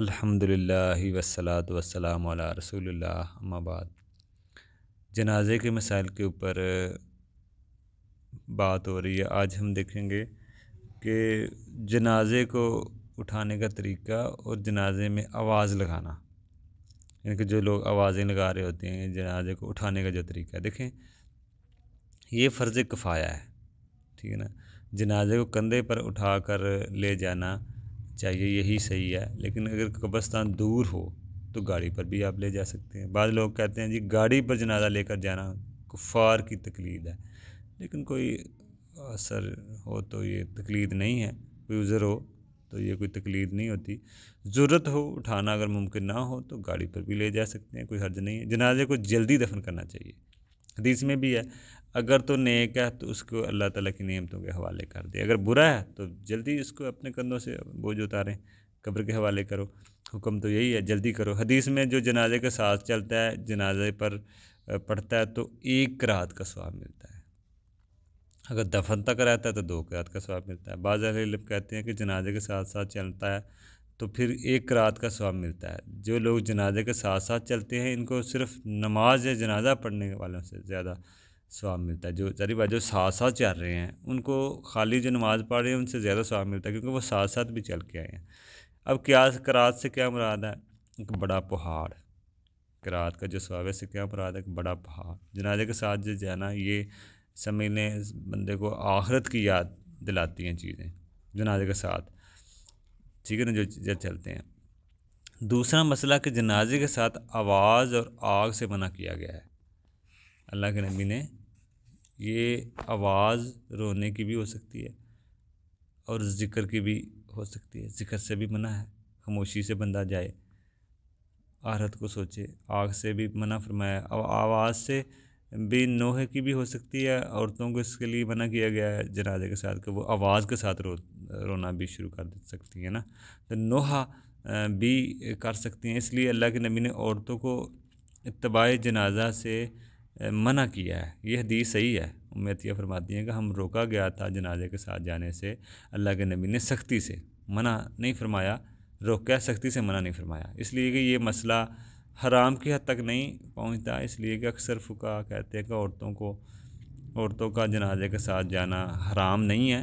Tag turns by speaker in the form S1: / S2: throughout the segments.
S1: अल्हम्दुलिल्लाह वसलात वसलाम अला रसूलुल्लाह अम्माबाद जनाजे के मसाइल के ऊपर बात हो रही है आज हम देखेंगे कि जनाजे को उठाने का तरीका और जनाजे में आवाज़ लगाना यानी कि जो लोग आवाज़ें लगा रहे होते हैं जनाजे को उठाने का जो तरीका देखें ये फ़र्ज़ कफ़ाया है ठीक है ना जनाजे को कंधे पर उठा कर ले जाना चाहिए यही सही है लेकिन अगर कब्रस्तान दूर हो तो गाड़ी पर भी आप ले जा सकते हैं बाद लोग कहते हैं जी गाड़ी पर जनाजा लेकर जाना कुफार की तकलीद है लेकिन कोई असर हो तो ये तकलीद नहीं है कोई उज़र हो तो ये कोई तकलीद नहीं होती ज़रूरत हो उठाना अगर मुमकिन ना हो तो गाड़ी पर भी ले जा सकते हैं कोई हर्ज नहीं है जनाजे को जल्दी दफन करना चाहिए हदीस में भी है अगर तो नेक है तो उसको अल्लाह ताला की नियमतों के हवाले कर दे अगर बुरा है तो जल्दी उसको अपने कंधों से बोझ उतारें कब्र के हवाले करो हुक्म तो यही है जल्दी करो हदीस में जो जनाजे के साथ चलता है जनाजे पर पढ़ता है तो एक रात का स्वाब मिलता है अगर दफन तक रहता है तो दो रात का स्वाब मिलता है बाज़ कहते हैं कि जनाजे के साथ साथ चलता है तो फिर एक रात का स्वाब मिलता है जो लोग जनाजे के साथ साथ चलते हैं इनको सिर्फ नमाज या जनाजा पढ़ने वालों से ज़्यादा स्वाब मिलता है जो जारी बात जो साथ साथ चल रहे हैं उनको खाली जो नमाज पढ़ रहे हैं उनसे ज़्यादा स्वाब मिलता है क्योंकि वो साथ साथ भी चल के आए हैं अब क्या करात से क्या मुराद है एक बड़ा पहाड़ करात का जो स्वाब है से क्या मुराद है एक बड़ा पहाड़ जनाजे के साथ जो जाना ये समझने बंदे को आखरत की याद दिलाती हैं चीज़ें जनाजे के साथ ठीक है ना जो चीज़ें चलते हैं दूसरा मसला कि जनाजे के साथ आवाज़ और आग से मना किया गया है अल्लाह के नबी ने ये आवाज़ रोने की भी हो सकती है और ज़िक्र की भी हो सकती है ज़िक्र से भी मना है खामोशी से बंदा जाए आहरत को सोचे आग से भी मना फरमाया आवाज़ से भी नोहे की भी हो सकती है औरतों को इसके लिए मना किया गया है जनाजे के साथ कि वो आवाज़ के साथ रो रोना भी शुरू कर दे सकती है ना तो नोहा भी कर सकती हैं इसलिए अल्लाह के नबी ने औरतों को इतबाई जनाजा से मना किया है ये हदीस सही है उम्मीतिया फरमाती हैं कि हम रोका गया था जनाजे के साथ जाने से अल्लाह के नबी ने सख्ती से मना नहीं फरमाया रोका सख्ती से मना नहीं फरमाया इसलिए कि ये मसला हराम की हद तक नहीं पहुंचता इसलिए कि अक्सर फुका कहते हैं कि औरतों को औरतों का जनाजे के साथ जाना हराम नहीं है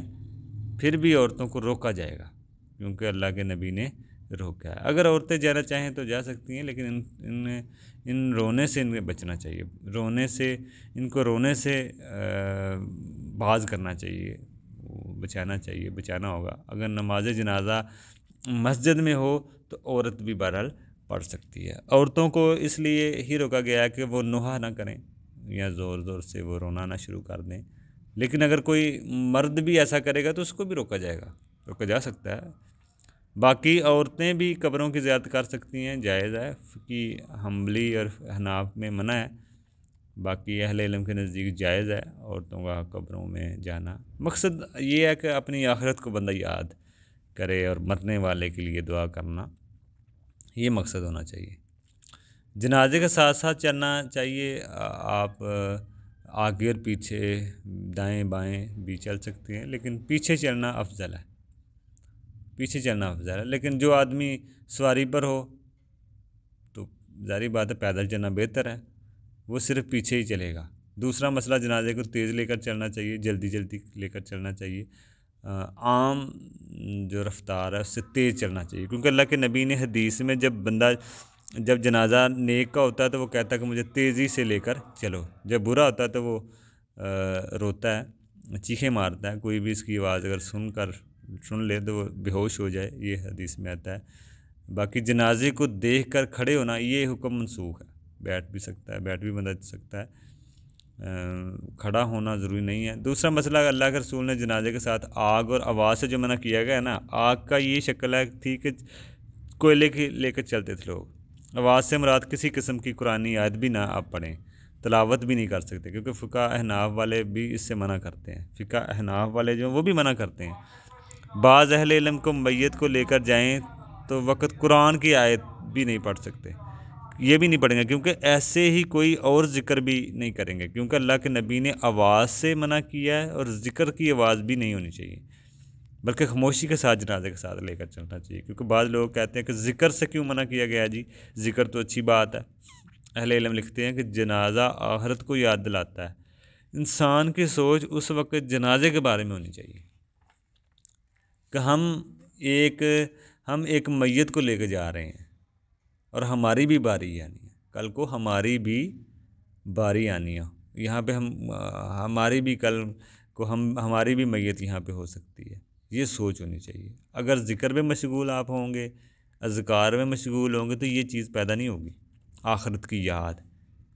S1: फिर भी औरतों को रोका जाएगा क्योंकि अल्लाह के नबी ने रोका है अगर औरतें जाना चाहें तो जा सकती हैं लेकिन इन इन इन रोने से इनके बचना चाहिए रोने से इनको रोने से बाज करना चाहिए बचाना चाहिए बचाना होगा अगर नमाज जनाजा मस्जिद में हो तो औरत भी बहरहाल पढ़ सकती है औरतों को इसलिए ही रोका गया है कि वो नुहा ना करें या ज़ोर ज़ोर से वो रोना ना शुरू कर दें लेकिन अगर कोई मर्द भी ऐसा करेगा तो उसको भी रोका जाएगा रोका जा सकता है बाकी औरतें भी कब्रों की ज्यादा कर सकती हैं जायज़ है कि हमली और हनाफ में मना है बाकी अहल इलम के नज़दीक जायज़ है औरतों का कब्रों में जाना मकसद ये है कि अपनी आखिरत को बंदा याद करे और मरने वाले के लिए दुआ करना ये मकसद होना चाहिए जनाजे के साथ साथ चलना चाहिए आप आगे पीछे दाएं बाएं भी चल सकते हैं लेकिन पीछे चलना अफजल है पीछे चलना अफजल है लेकिन जो आदमी सवारी पर हो तो जारी बात है पैदल चलना बेहतर है वो सिर्फ पीछे ही चलेगा दूसरा मसला जनाजे को तेज़ लेकर चलना चाहिए जल्दी जल्दी लेकर चलना चाहिए आम जो रफ्तार है उससे तेज़ चलना चाहिए क्योंकि अल्लाह के नबी ने हदीस में जब बंदा जब जनाजा नेक का होता है तो वो कहता है कि मुझे तेज़ी से लेकर चलो जब बुरा होता है तो वो रोता है चीखे मारता है कोई भी इसकी आवाज़ अगर सुन कर सुन ले तो वो बेहोश हो जाए ये हदीस में आता है बाकी जनाजे को देख कर खड़े होना ये हुक्म मनसूख है बैठ भी सकता है बैठ भी बंदा सकता है खड़ा होना ज़रूरी नहीं है दूसरा मसला अल्लाह के रसूल ने जनाजे के साथ आग और आवाज़ से जो मना किया गया है ना आग का ये शक्ल है थी कि कोयले की लेकर चलते थे लोग आवाज़ से मुराद किसी किस्म की कुरानी आयत भी ना आप पढ़ें तलावत भी नहीं कर सकते क्योंकि फ़िका अहनाफ वाले भी इससे मना करते हैं फ़िका अहनाफ वाले जो वो भी मना करते हैं बाज़ अहल इलम को मैत को लेकर जाएँ तो वक़्त कुरान की आयत भी नहीं पढ़ सकते ये भी नहीं पढ़ेंगे क्योंकि ऐसे ही कोई और ज़िक्र भी नहीं करेंगे क्योंकि अल्लाह के नबी ने आवाज़ से मना किया है और ज़िक्र की आवाज़ भी नहीं होनी चाहिए बल्कि खामोशी के साथ जनाजे के साथ लेकर चलना चाहिए क्योंकि बाद लोग कहते हैं कि ज़िक्र से क्यों मना किया गया जी ज़िक्र तो अच्छी बात है अहले इलम लिखते हैं कि जनाजा आहरत को याद दिलाता है इंसान की सोच उस वक्त जनाजे के बारे में होनी चाहिए कि हम एक हम एक मैत को लेकर जा रहे हैं और हमारी भी बारी आनी है कल को हमारी भी बारी आनी है यहाँ पे हम हमारी भी कल को हम हमारी भी मैत यहाँ पे हो सकती है ये सोच होनी चाहिए अगर ज़िक्र में मशगूल आप होंगे अजकार में मशगूल होंगे तो ये चीज़ पैदा नहीं होगी आखरत की याद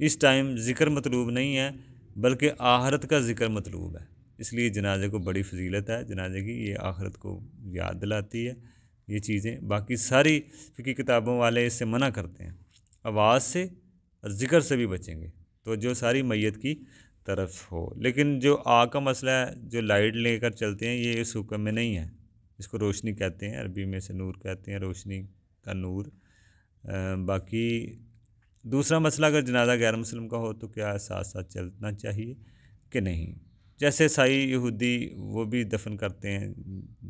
S1: इस टाइम ज़िक्र मतलूब नहीं है बल्कि आहरत का ज़िक्र मतलूब है इसलिए जनाजे को बड़ी फजीलत है जनाजे की ये आखरत को याद दिलाती है ये चीज़ें बाकी सारी फिकी किताबों वाले इससे मना करते हैं आवाज़ से और ज़िक्र से भी बचेंगे तो जो सारी मैत की तरफ हो लेकिन जो आग का मसला है जो लाइट लेकर चलते हैं ये इस हुक्म में नहीं है इसको रोशनी कहते हैं अरबी में से नूर कहते हैं रोशनी का नूर आ, बाकी दूसरा मसला अगर जनाजा गैर मुस्लिम का हो तो क्या साथ साथ चलना चाहिए कि नहीं जैसे ईसाई यहूदी वो भी दफन करते हैं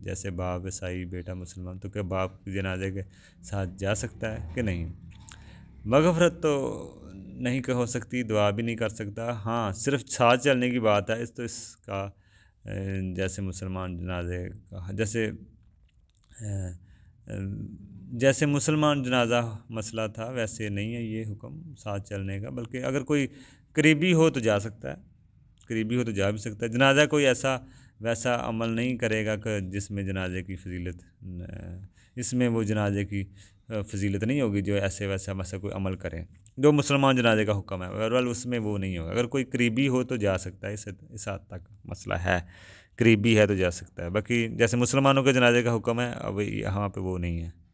S1: जैसे बाप ईसाई बेटा मुसलमान तो क्या बाप जनाजे के साथ जा सकता है कि नहीं मगफरत तो नहीं हो सकती दुआ भी नहीं कर सकता हाँ सिर्फ छाछ चलने की बात है इस तो इसका जैसे मुसलमान जनाजे का जैसे जैसे मुसलमान जनाजा मसला था वैसे नहीं है ये हुक्म साथ चलने का बल्कि अगर कोई करीबी हो तो जा सकता है करीबी हो तो जा भी सकता है जनाजा कोई ऐसा वैसा अमल नहीं करेगा कि जिसमें जनाजे की फजीलत इसमें वो जनाजे की फजीलत नहीं होगी जो ऐसे वैसा वैसा कोई अमल करें जो मुसलमान जनाजे का हुक्म है बहरहाल उसमें वो नहीं होगा अगर कोई करीबी हो तो जा सकता है इस इस हद तक मसला है करीबी है तो जा सकता है बाकी जैसे मुसलमानों के जनाजे का हुक्म है अब यहाँ पर वो नहीं है